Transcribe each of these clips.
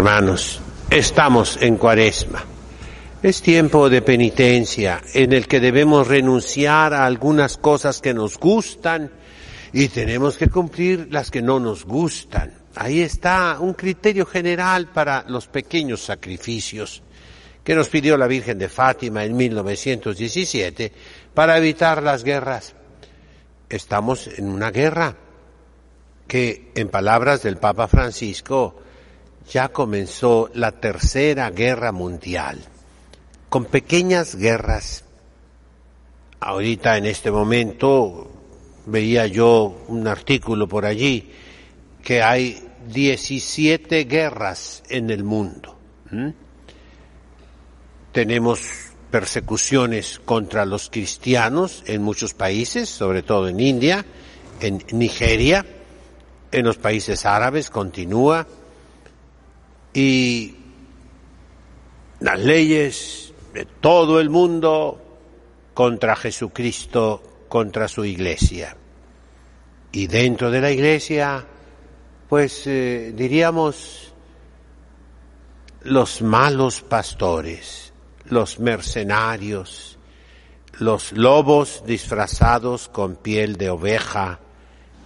Hermanos, estamos en cuaresma. Es tiempo de penitencia en el que debemos renunciar a algunas cosas que nos gustan y tenemos que cumplir las que no nos gustan. Ahí está un criterio general para los pequeños sacrificios que nos pidió la Virgen de Fátima en 1917 para evitar las guerras. Estamos en una guerra que, en palabras del Papa Francisco, ya comenzó la tercera guerra mundial, con pequeñas guerras. Ahorita en este momento veía yo un artículo por allí que hay 17 guerras en el mundo. Tenemos persecuciones contra los cristianos en muchos países, sobre todo en India, en Nigeria, en los países árabes continúa, y las leyes de todo el mundo contra Jesucristo, contra su iglesia. Y dentro de la iglesia, pues eh, diríamos los malos pastores, los mercenarios, los lobos disfrazados con piel de oveja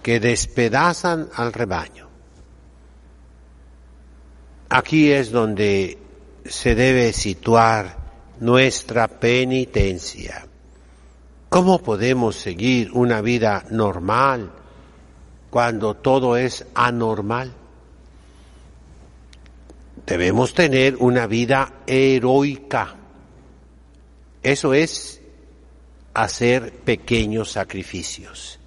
que despedazan al rebaño. Aquí es donde se debe situar nuestra penitencia. ¿Cómo podemos seguir una vida normal cuando todo es anormal? Debemos tener una vida heroica. Eso es hacer pequeños sacrificios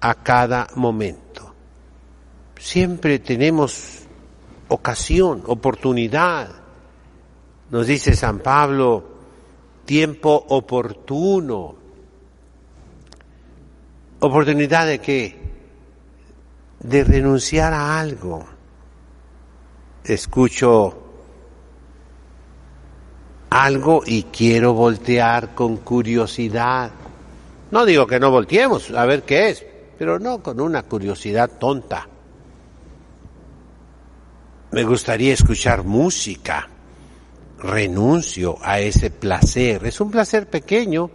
a cada momento. Siempre tenemos ocasión, oportunidad. Nos dice San Pablo, tiempo oportuno. ¿Oportunidad de qué? De renunciar a algo. Escucho algo y quiero voltear con curiosidad. No digo que no volteemos a ver qué es, pero no con una curiosidad tonta me gustaría escuchar música, renuncio a ese placer. Es un placer pequeño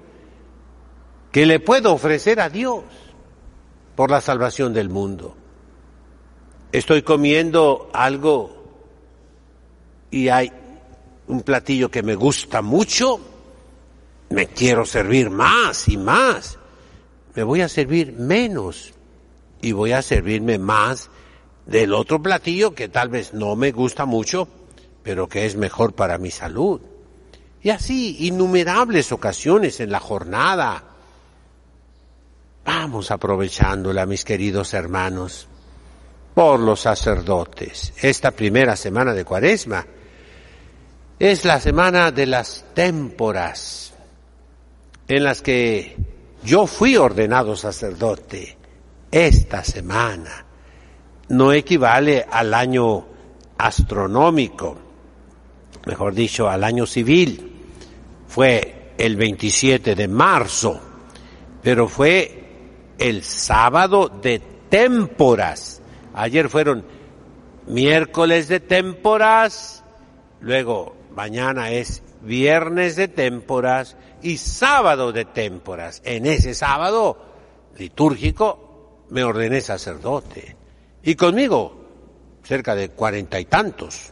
que le puedo ofrecer a Dios por la salvación del mundo. Estoy comiendo algo y hay un platillo que me gusta mucho, me quiero servir más y más, me voy a servir menos y voy a servirme más del otro platillo que tal vez no me gusta mucho, pero que es mejor para mi salud. Y así, innumerables ocasiones en la jornada. Vamos aprovechándola, mis queridos hermanos, por los sacerdotes. Esta primera semana de Cuaresma es la semana de las temporas... en las que yo fui ordenado sacerdote esta semana no equivale al año astronómico, mejor dicho, al año civil. Fue el 27 de marzo, pero fue el sábado de témporas. Ayer fueron miércoles de témporas, luego mañana es viernes de témporas y sábado de témporas. En ese sábado litúrgico me ordené sacerdote y conmigo cerca de cuarenta y tantos.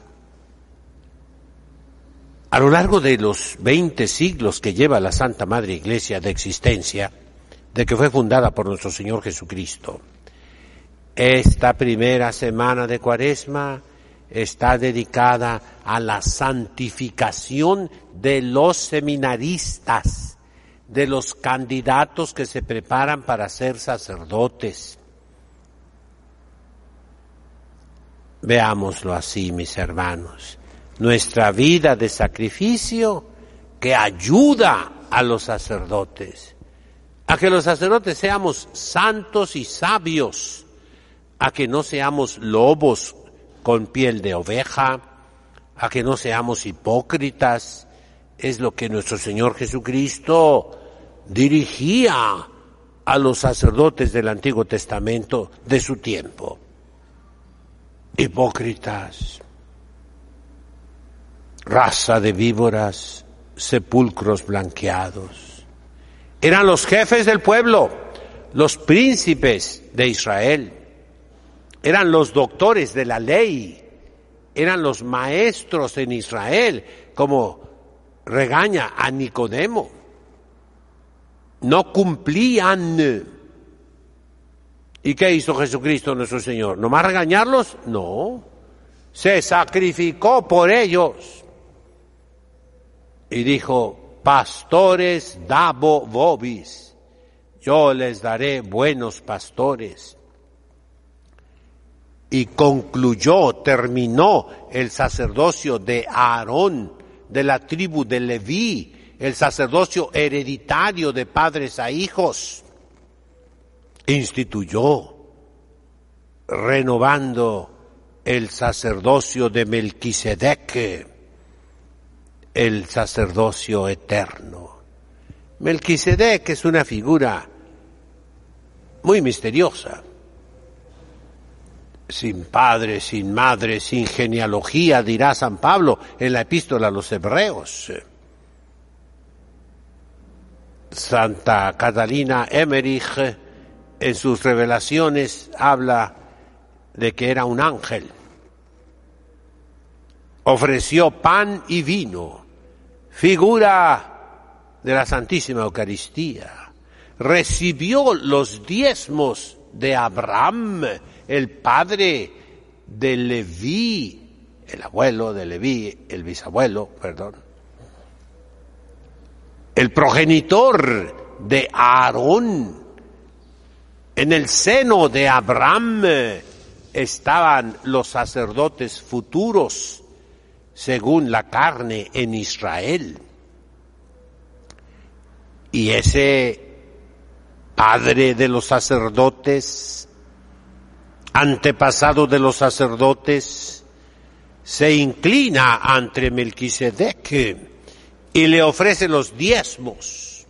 A lo largo de los veinte siglos que lleva la Santa Madre Iglesia de existencia, de que fue fundada por nuestro Señor Jesucristo, esta primera semana de Cuaresma está dedicada a la santificación de los seminaristas, de los candidatos que se preparan para ser sacerdotes Veámoslo así, mis hermanos. Nuestra vida de sacrificio que ayuda a los sacerdotes, a que los sacerdotes seamos santos y sabios, a que no seamos lobos con piel de oveja, a que no seamos hipócritas, es lo que nuestro Señor Jesucristo dirigía a los sacerdotes del Antiguo Testamento de su tiempo hipócritas, raza de víboras, sepulcros blanqueados. Eran los jefes del pueblo, los príncipes de Israel, eran los doctores de la ley, eran los maestros en Israel, como regaña a Nicodemo. No cumplían ¿Y qué hizo Jesucristo nuestro Señor? No más regañarlos? No. Se sacrificó por ellos. Y dijo, pastores dabo vobis, yo les daré buenos pastores. Y concluyó, terminó el sacerdocio de Aarón, de la tribu de Leví, el sacerdocio hereditario de padres a hijos instituyó, renovando el sacerdocio de Melquisedec, el sacerdocio eterno. Melquisedec es una figura muy misteriosa, sin padre, sin madre, sin genealogía, dirá San Pablo en la epístola a los hebreos. Santa Catalina Emmerich en sus revelaciones habla de que era un ángel. Ofreció pan y vino, figura de la Santísima Eucaristía. Recibió los diezmos de Abraham, el padre de Leví, el abuelo de Leví, el bisabuelo, perdón. El progenitor de Aarón, en el seno de Abraham eh, estaban los sacerdotes futuros, según la carne en Israel. Y ese padre de los sacerdotes, antepasado de los sacerdotes, se inclina ante Melquisedec y le ofrece los diezmos,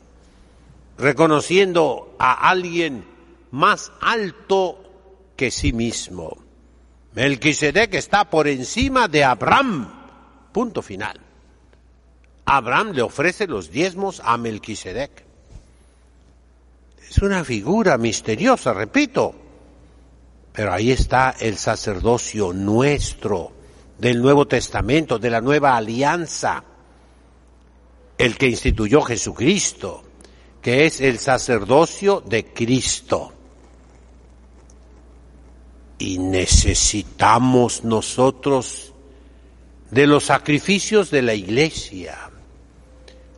reconociendo a alguien más alto que sí mismo. Melquisedec está por encima de Abraham. Punto final. Abraham le ofrece los diezmos a Melquisedec. Es una figura misteriosa, repito. Pero ahí está el sacerdocio nuestro del Nuevo Testamento, de la nueva alianza, el que instituyó Jesucristo, que es el sacerdocio de Cristo y necesitamos nosotros de los sacrificios de la iglesia.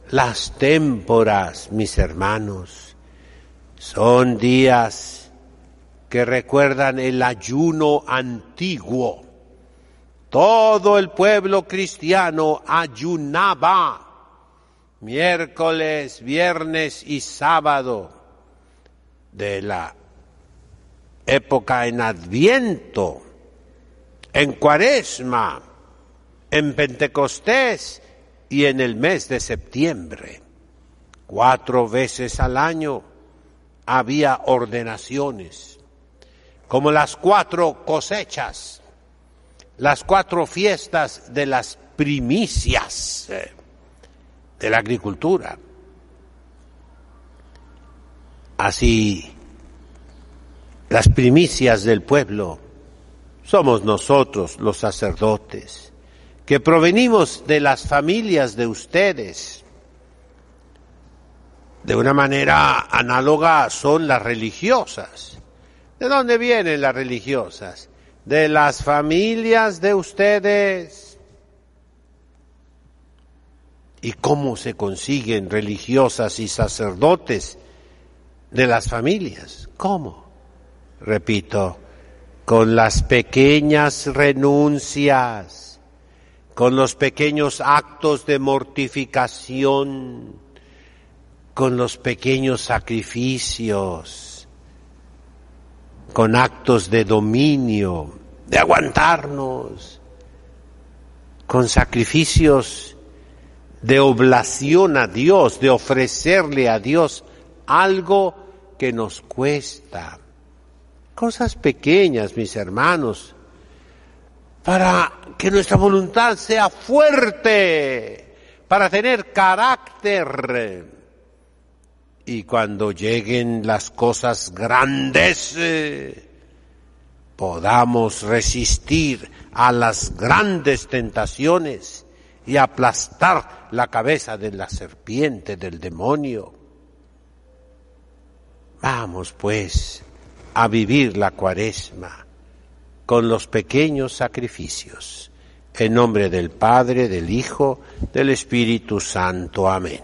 Las témporas, mis hermanos, son días que recuerdan el ayuno antiguo. Todo el pueblo cristiano ayunaba miércoles, viernes y sábado de la época en Adviento, en Cuaresma, en Pentecostés y en el mes de septiembre. Cuatro veces al año había ordenaciones, como las cuatro cosechas, las cuatro fiestas de las primicias eh, de la agricultura. Así las primicias del pueblo somos nosotros los sacerdotes, que provenimos de las familias de ustedes. De una manera análoga son las religiosas. ¿De dónde vienen las religiosas? De las familias de ustedes. ¿Y cómo se consiguen religiosas y sacerdotes de las familias? ¿Cómo? repito, con las pequeñas renuncias, con los pequeños actos de mortificación, con los pequeños sacrificios, con actos de dominio, de aguantarnos, con sacrificios de oblación a Dios, de ofrecerle a Dios algo que nos cuesta cosas pequeñas, mis hermanos, para que nuestra voluntad sea fuerte, para tener carácter. Y cuando lleguen las cosas grandes, podamos resistir a las grandes tentaciones y aplastar la cabeza de la serpiente, del demonio. Vamos pues a vivir la cuaresma con los pequeños sacrificios. En nombre del Padre, del Hijo, del Espíritu Santo. Amén.